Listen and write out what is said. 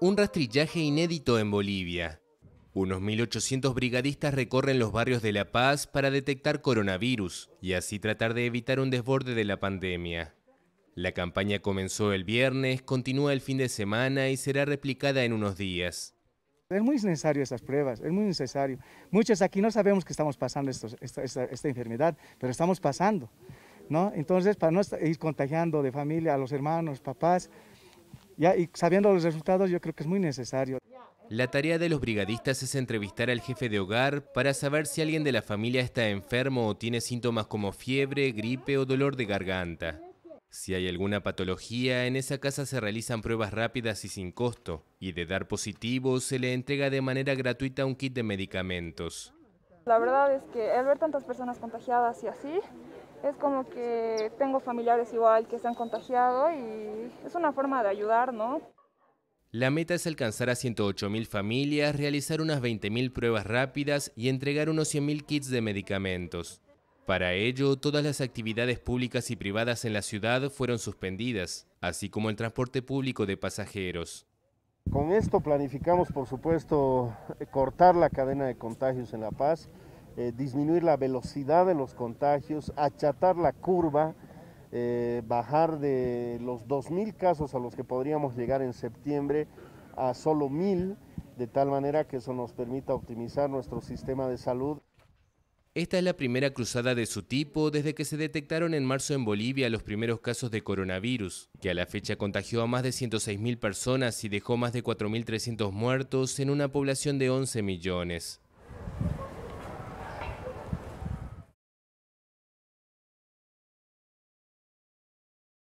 un rastrillaje inédito en Bolivia. Unos 1.800 brigadistas recorren los barrios de La Paz para detectar coronavirus y así tratar de evitar un desborde de la pandemia. La campaña comenzó el viernes, continúa el fin de semana y será replicada en unos días. Es muy necesario esas pruebas, es muy necesario. Muchos aquí no sabemos que estamos pasando esta, enfermedad, pero estamos pasando. ¿No? Entonces, para no ir contagiando de familia a los hermanos, papás, y sabiendo los resultados, yo creo que es muy necesario. La tarea de los brigadistas es entrevistar al jefe de hogar para saber si alguien de la familia está enfermo o tiene síntomas como fiebre, gripe o dolor de garganta. Si hay alguna patología, en esa casa se realizan pruebas rápidas y sin costo, y de dar positivo se le entrega de manera gratuita un kit de medicamentos. La verdad es que al ver tantas personas contagiadas y así, es como que tengo familiares igual que se han contagiado y es una forma de ayudar, ¿no? La meta es alcanzar a 108.000 familias, realizar unas 20.000 pruebas rápidas y entregar unos 100.000 kits de medicamentos. Para ello, todas las actividades públicas y privadas en la ciudad fueron suspendidas, así como el transporte público de pasajeros. Con esto planificamos, por supuesto, cortar la cadena de contagios en La Paz, eh, disminuir la velocidad de los contagios, achatar la curva, eh, bajar de los 2.000 casos a los que podríamos llegar en septiembre a solo 1.000, de tal manera que eso nos permita optimizar nuestro sistema de salud. Esta es la primera cruzada de su tipo desde que se detectaron en marzo en Bolivia los primeros casos de coronavirus, que a la fecha contagió a más de 106.000 personas y dejó más de 4.300 muertos en una población de 11 millones.